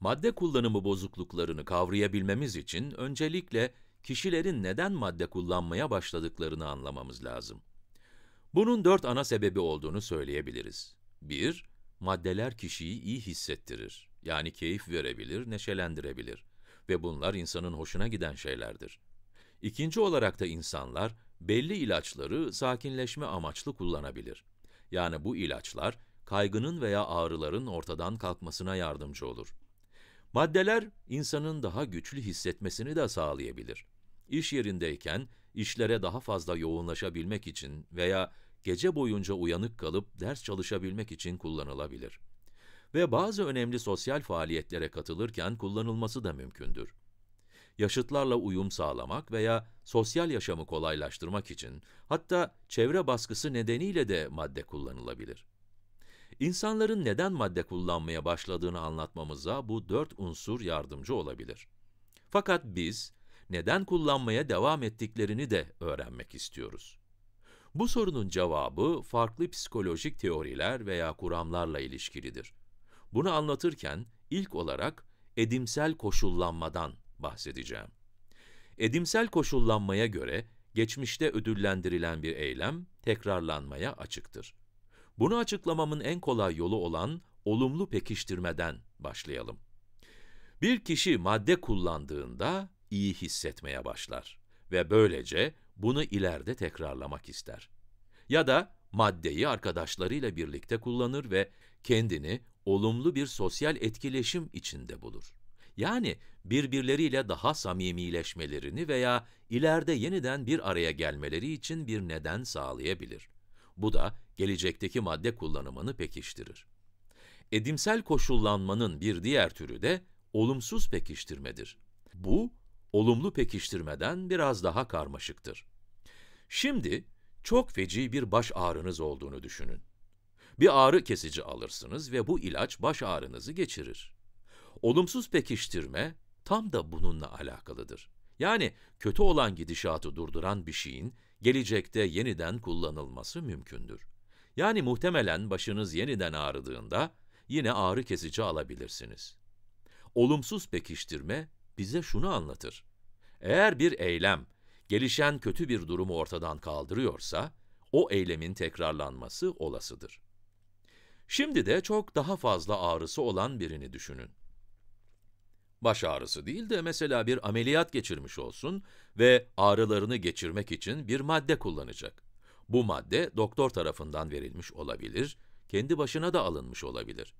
Madde kullanımı bozukluklarını kavrayabilmemiz için öncelikle kişilerin neden madde kullanmaya başladıklarını anlamamız lazım. Bunun dört ana sebebi olduğunu söyleyebiliriz. 1. Maddeler kişiyi iyi hissettirir, yani keyif verebilir, neşelendirebilir ve bunlar insanın hoşuna giden şeylerdir. İkinci olarak da insanlar belli ilaçları sakinleşme amaçlı kullanabilir. Yani bu ilaçlar kaygının veya ağrıların ortadan kalkmasına yardımcı olur. Maddeler insanın daha güçlü hissetmesini de sağlayabilir. İş yerindeyken işlere daha fazla yoğunlaşabilmek için veya gece boyunca uyanık kalıp ders çalışabilmek için kullanılabilir. Ve bazı önemli sosyal faaliyetlere katılırken kullanılması da mümkündür. Yaşıtlarla uyum sağlamak veya sosyal yaşamı kolaylaştırmak için hatta çevre baskısı nedeniyle de madde kullanılabilir. İnsanların neden madde kullanmaya başladığını anlatmamıza bu dört unsur yardımcı olabilir. Fakat biz, neden kullanmaya devam ettiklerini de öğrenmek istiyoruz. Bu sorunun cevabı farklı psikolojik teoriler veya kuramlarla ilişkilidir. Bunu anlatırken ilk olarak edimsel koşullanmadan bahsedeceğim. Edimsel koşullanmaya göre geçmişte ödüllendirilen bir eylem tekrarlanmaya açıktır. Bunu açıklamamın en kolay yolu olan olumlu pekiştirmeden başlayalım. Bir kişi madde kullandığında iyi hissetmeye başlar ve böylece bunu ileride tekrarlamak ister. Ya da maddeyi arkadaşlarıyla birlikte kullanır ve kendini olumlu bir sosyal etkileşim içinde bulur. Yani birbirleriyle daha samimileşmelerini veya ileride yeniden bir araya gelmeleri için bir neden sağlayabilir. Bu da gelecekteki madde kullanımını pekiştirir. Edimsel koşullanmanın bir diğer türü de olumsuz pekiştirmedir. Bu, olumlu pekiştirmeden biraz daha karmaşıktır. Şimdi, çok feci bir baş ağrınız olduğunu düşünün. Bir ağrı kesici alırsınız ve bu ilaç baş ağrınızı geçirir. Olumsuz pekiştirme tam da bununla alakalıdır. Yani kötü olan gidişatı durduran bir şeyin gelecekte yeniden kullanılması mümkündür. Yani muhtemelen başınız yeniden ağrıdığında yine ağrı kesici alabilirsiniz. Olumsuz pekiştirme bize şunu anlatır. Eğer bir eylem gelişen kötü bir durumu ortadan kaldırıyorsa, o eylemin tekrarlanması olasıdır. Şimdi de çok daha fazla ağrısı olan birini düşünün. Baş ağrısı değil de mesela bir ameliyat geçirmiş olsun ve ağrılarını geçirmek için bir madde kullanacak. Bu madde doktor tarafından verilmiş olabilir, kendi başına da alınmış olabilir.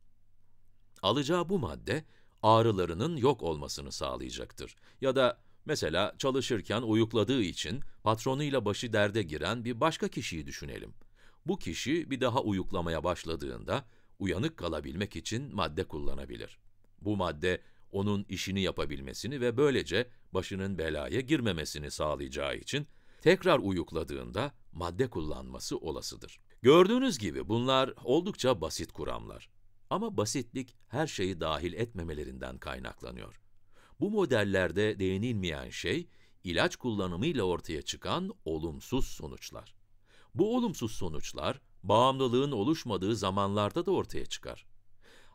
Alacağı bu madde, ağrılarının yok olmasını sağlayacaktır. Ya da mesela çalışırken uyukladığı için patronuyla başı derde giren bir başka kişiyi düşünelim. Bu kişi bir daha uyuklamaya başladığında, uyanık kalabilmek için madde kullanabilir. Bu madde, onun işini yapabilmesini ve böylece başının belaya girmemesini sağlayacağı için tekrar uyukladığında madde kullanması olasıdır. Gördüğünüz gibi bunlar oldukça basit kuramlar. Ama basitlik her şeyi dahil etmemelerinden kaynaklanıyor. Bu modellerde değinilmeyen şey, ilaç kullanımıyla ortaya çıkan olumsuz sonuçlar. Bu olumsuz sonuçlar, bağımlılığın oluşmadığı zamanlarda da ortaya çıkar.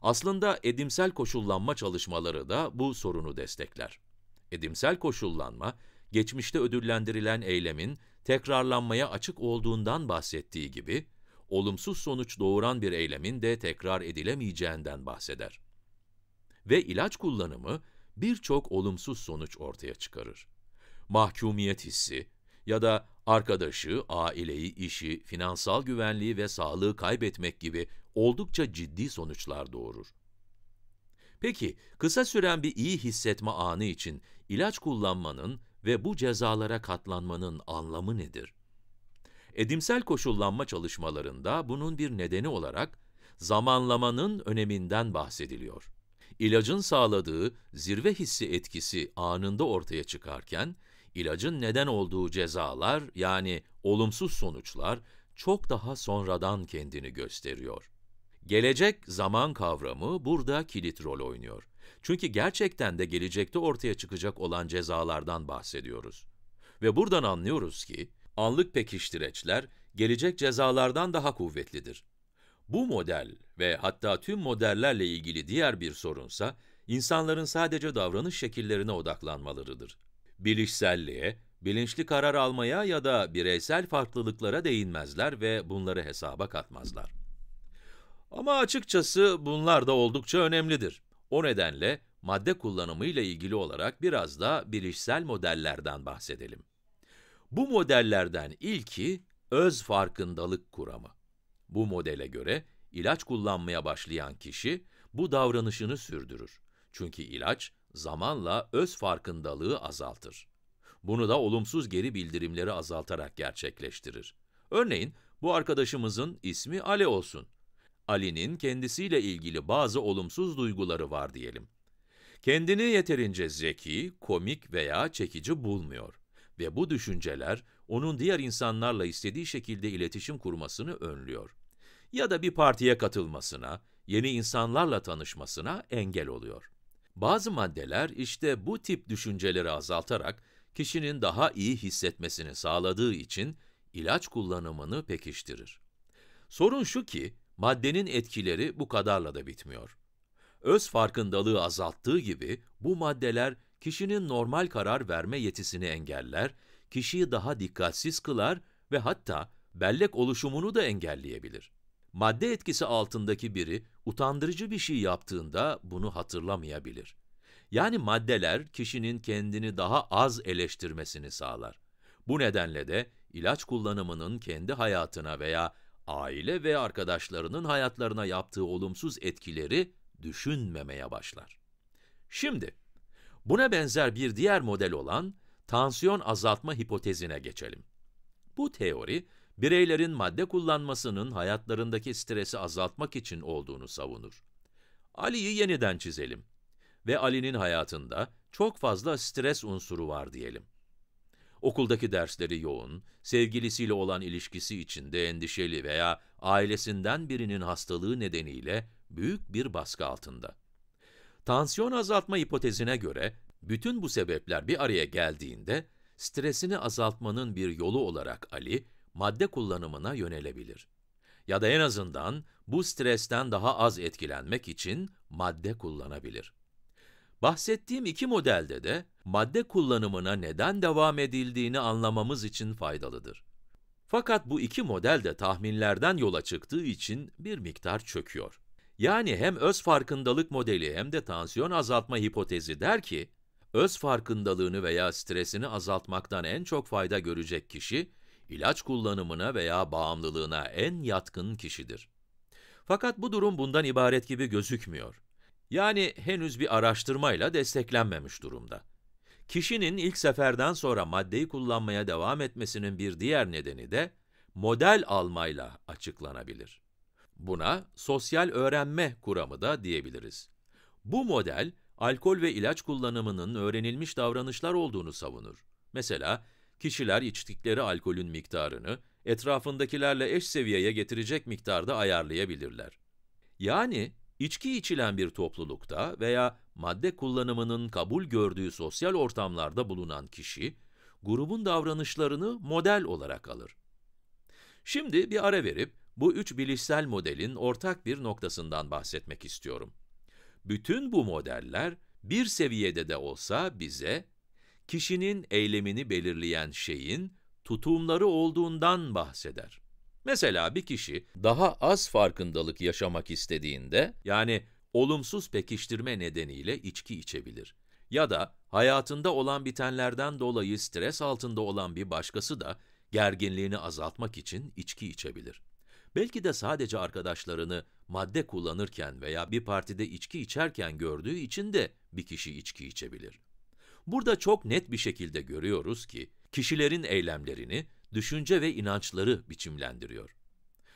Aslında edimsel koşullanma çalışmaları da bu sorunu destekler. Edimsel koşullanma, geçmişte ödüllendirilen eylemin tekrarlanmaya açık olduğundan bahsettiği gibi, olumsuz sonuç doğuran bir eylemin de tekrar edilemeyeceğinden bahseder. Ve ilaç kullanımı birçok olumsuz sonuç ortaya çıkarır. Mahkumiyet hissi ya da arkadaşı, aileyi, işi, finansal güvenliği ve sağlığı kaybetmek gibi oldukça ciddi sonuçlar doğurur. Peki, kısa süren bir iyi hissetme anı için ilaç kullanmanın ve bu cezalara katlanmanın anlamı nedir? Edimsel koşullanma çalışmalarında bunun bir nedeni olarak zamanlamanın öneminden bahsediliyor. İlacın sağladığı zirve hissi etkisi anında ortaya çıkarken, ilacın neden olduğu cezalar yani olumsuz sonuçlar çok daha sonradan kendini gösteriyor. Gelecek zaman kavramı burada kilit rol oynuyor. Çünkü gerçekten de gelecekte ortaya çıkacak olan cezalardan bahsediyoruz. Ve buradan anlıyoruz ki, anlık pekiştireçler gelecek cezalardan daha kuvvetlidir. Bu model ve hatta tüm modellerle ilgili diğer bir sorunsa, insanların sadece davranış şekillerine odaklanmalarıdır. Bilişselliğe, bilinçli karar almaya ya da bireysel farklılıklara değinmezler ve bunları hesaba katmazlar. Ama açıkçası bunlar da oldukça önemlidir. O nedenle madde kullanımıyla ilgili olarak biraz da bilişsel modellerden bahsedelim. Bu modellerden ilki öz farkındalık kuramı. Bu modele göre ilaç kullanmaya başlayan kişi bu davranışını sürdürür. Çünkü ilaç zamanla öz farkındalığı azaltır. Bunu da olumsuz geri bildirimleri azaltarak gerçekleştirir. Örneğin bu arkadaşımızın ismi Ale olsun. Ali'nin kendisiyle ilgili bazı olumsuz duyguları var diyelim. Kendini yeterince zeki, komik veya çekici bulmuyor ve bu düşünceler onun diğer insanlarla istediği şekilde iletişim kurmasını önlüyor. Ya da bir partiye katılmasına, yeni insanlarla tanışmasına engel oluyor. Bazı maddeler işte bu tip düşünceleri azaltarak kişinin daha iyi hissetmesini sağladığı için ilaç kullanımını pekiştirir. Sorun şu ki, Maddenin etkileri bu kadarla da bitmiyor. Öz farkındalığı azalttığı gibi bu maddeler kişinin normal karar verme yetisini engeller, kişiyi daha dikkatsiz kılar ve hatta bellek oluşumunu da engelleyebilir. Madde etkisi altındaki biri utandırıcı bir şey yaptığında bunu hatırlamayabilir. Yani maddeler kişinin kendini daha az eleştirmesini sağlar. Bu nedenle de ilaç kullanımının kendi hayatına veya aile ve arkadaşlarının hayatlarına yaptığı olumsuz etkileri düşünmemeye başlar. Şimdi, buna benzer bir diğer model olan tansiyon azaltma hipotezine geçelim. Bu teori, bireylerin madde kullanmasının hayatlarındaki stresi azaltmak için olduğunu savunur. Ali'yi yeniden çizelim ve Ali'nin hayatında çok fazla stres unsuru var diyelim. Okuldaki dersleri yoğun, sevgilisiyle olan ilişkisi içinde endişeli veya ailesinden birinin hastalığı nedeniyle büyük bir baskı altında. Tansiyon azaltma hipotezine göre bütün bu sebepler bir araya geldiğinde stresini azaltmanın bir yolu olarak Ali madde kullanımına yönelebilir. Ya da en azından bu stresten daha az etkilenmek için madde kullanabilir. Bahsettiğim iki modelde de madde kullanımına neden devam edildiğini anlamamız için faydalıdır. Fakat bu iki model de tahminlerden yola çıktığı için bir miktar çöküyor. Yani hem öz farkındalık modeli hem de tansiyon azaltma hipotezi der ki, öz farkındalığını veya stresini azaltmaktan en çok fayda görecek kişi, ilaç kullanımına veya bağımlılığına en yatkın kişidir. Fakat bu durum bundan ibaret gibi gözükmüyor. Yani henüz bir araştırmayla desteklenmemiş durumda. Kişinin ilk seferden sonra maddeyi kullanmaya devam etmesinin bir diğer nedeni de model almayla açıklanabilir. Buna sosyal öğrenme kuramı da diyebiliriz. Bu model, alkol ve ilaç kullanımının öğrenilmiş davranışlar olduğunu savunur. Mesela, kişiler içtikleri alkolün miktarını etrafındakilerle eş seviyeye getirecek miktarda ayarlayabilirler. Yani, içki içilen bir toplulukta veya madde kullanımının kabul gördüğü sosyal ortamlarda bulunan kişi, grubun davranışlarını model olarak alır. Şimdi bir ara verip bu üç bilişsel modelin ortak bir noktasından bahsetmek istiyorum. Bütün bu modeller bir seviyede de olsa bize kişinin eylemini belirleyen şeyin tutumları olduğundan bahseder. Mesela bir kişi daha az farkındalık yaşamak istediğinde, yani olumsuz pekiştirme nedeniyle içki içebilir. Ya da hayatında olan bitenlerden dolayı stres altında olan bir başkası da gerginliğini azaltmak için içki içebilir. Belki de sadece arkadaşlarını madde kullanırken veya bir partide içki içerken gördüğü için de bir kişi içki içebilir. Burada çok net bir şekilde görüyoruz ki, kişilerin eylemlerini, düşünce ve inançları biçimlendiriyor.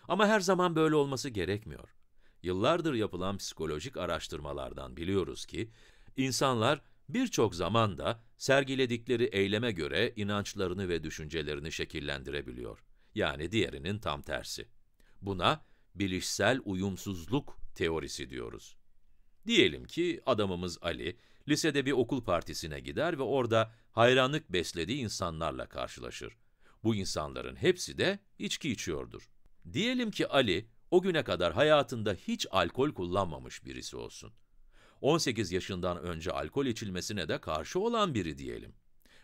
Ama her zaman böyle olması gerekmiyor. Yıllardır yapılan psikolojik araştırmalardan biliyoruz ki, insanlar birçok zamanda sergiledikleri eyleme göre inançlarını ve düşüncelerini şekillendirebiliyor. Yani diğerinin tam tersi. Buna bilişsel uyumsuzluk teorisi diyoruz. Diyelim ki adamımız Ali, lisede bir okul partisine gider ve orada hayranlık beslediği insanlarla karşılaşır. Bu insanların hepsi de içki içiyordur. Diyelim ki Ali, o güne kadar hayatında hiç alkol kullanmamış birisi olsun. 18 yaşından önce alkol içilmesine de karşı olan biri diyelim.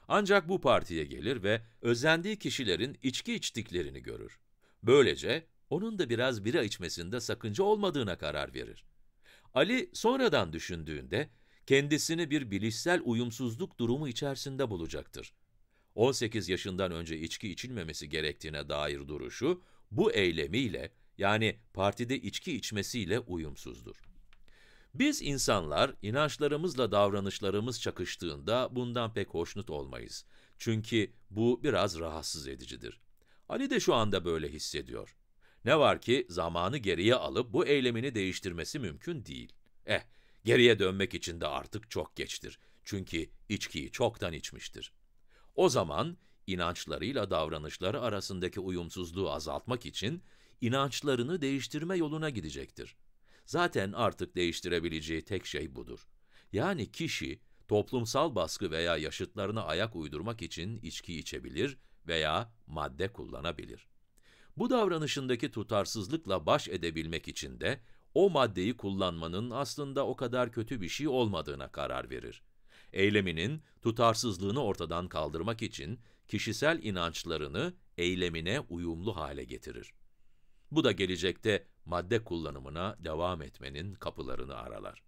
Ancak bu partiye gelir ve özendiği kişilerin içki içtiklerini görür. Böylece onun da biraz bira içmesinde sakınca olmadığına karar verir. Ali sonradan düşündüğünde kendisini bir bilişsel uyumsuzluk durumu içerisinde bulacaktır. 18 yaşından önce içki içilmemesi gerektiğine dair duruşu bu eylemiyle yani partide içki içmesiyle uyumsuzdur. Biz insanlar, inançlarımızla davranışlarımız çakıştığında bundan pek hoşnut olmayız. Çünkü bu biraz rahatsız edicidir. Ali de şu anda böyle hissediyor. Ne var ki zamanı geriye alıp bu eylemini değiştirmesi mümkün değil. Eh, geriye dönmek için de artık çok geçtir. Çünkü içkiyi çoktan içmiştir. O zaman inançlarıyla davranışları arasındaki uyumsuzluğu azaltmak için inançlarını değiştirme yoluna gidecektir. Zaten artık değiştirebileceği tek şey budur. Yani kişi toplumsal baskı veya yaşıtlarına ayak uydurmak için içki içebilir veya madde kullanabilir. Bu davranışındaki tutarsızlıkla baş edebilmek için de o maddeyi kullanmanın aslında o kadar kötü bir şey olmadığına karar verir. Eyleminin tutarsızlığını ortadan kaldırmak için kişisel inançlarını eylemine uyumlu hale getirir. Bu da gelecekte madde kullanımına devam etmenin kapılarını aralar.